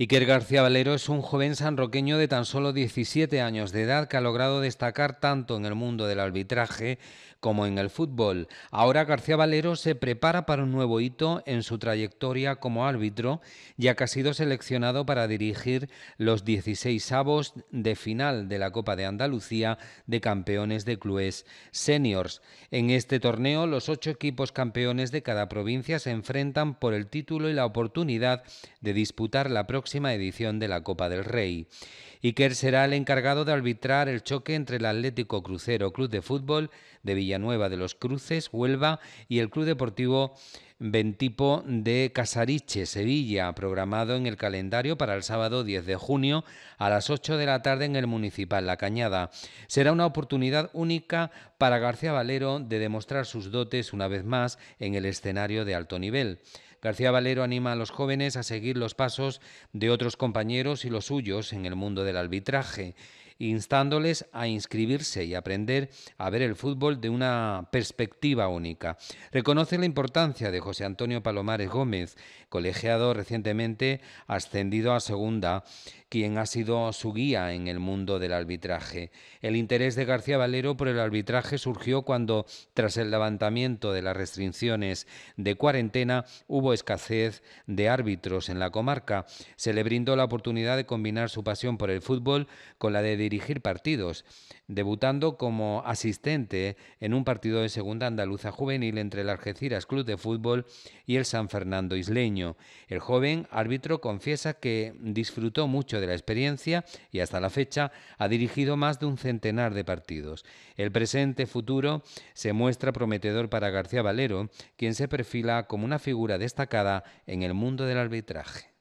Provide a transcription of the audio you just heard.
Iker García Valero es un joven sanroqueño de tan solo 17 años de edad que ha logrado destacar tanto en el mundo del arbitraje como en el fútbol. Ahora García Valero se prepara para un nuevo hito en su trayectoria como árbitro, ya que ha sido seleccionado para dirigir los 16 avos de final de la Copa de Andalucía de Campeones de Clubes Seniors. En este torneo, los ocho equipos campeones de cada provincia se enfrentan por el título y la oportunidad de disputar la próxima próxima edición de la Copa del Rey. Iker será el encargado de arbitrar el choque entre el Atlético Crucero Club de Fútbol de Villanueva de los Cruces, Huelva, y el Club Deportivo Ventipo de Casariche, Sevilla, programado en el calendario para el sábado 10 de junio a las 8 de la tarde en el Municipal La Cañada. Será una oportunidad única para García Valero de demostrar sus dotes una vez más en el escenario de alto nivel. García Valero anima a los jóvenes a seguir los pasos de otros compañeros y los suyos en el mundo del arbitraje instándoles a inscribirse y aprender a ver el fútbol de una perspectiva única. Reconoce la importancia de José Antonio Palomares Gómez, colegiado recientemente ascendido a segunda, quien ha sido su guía en el mundo del arbitraje. El interés de García Valero por el arbitraje surgió cuando, tras el levantamiento de las restricciones de cuarentena, hubo escasez de árbitros en la comarca. Se le brindó la oportunidad de combinar su pasión por el fútbol con la de dirigir partidos, debutando como asistente en un partido de segunda andaluza juvenil entre el Algeciras Club de Fútbol y el San Fernando Isleño. El joven árbitro confiesa que disfrutó mucho de la experiencia y hasta la fecha ha dirigido más de un centenar de partidos. El presente futuro se muestra prometedor para García Valero, quien se perfila como una figura destacada en el mundo del arbitraje.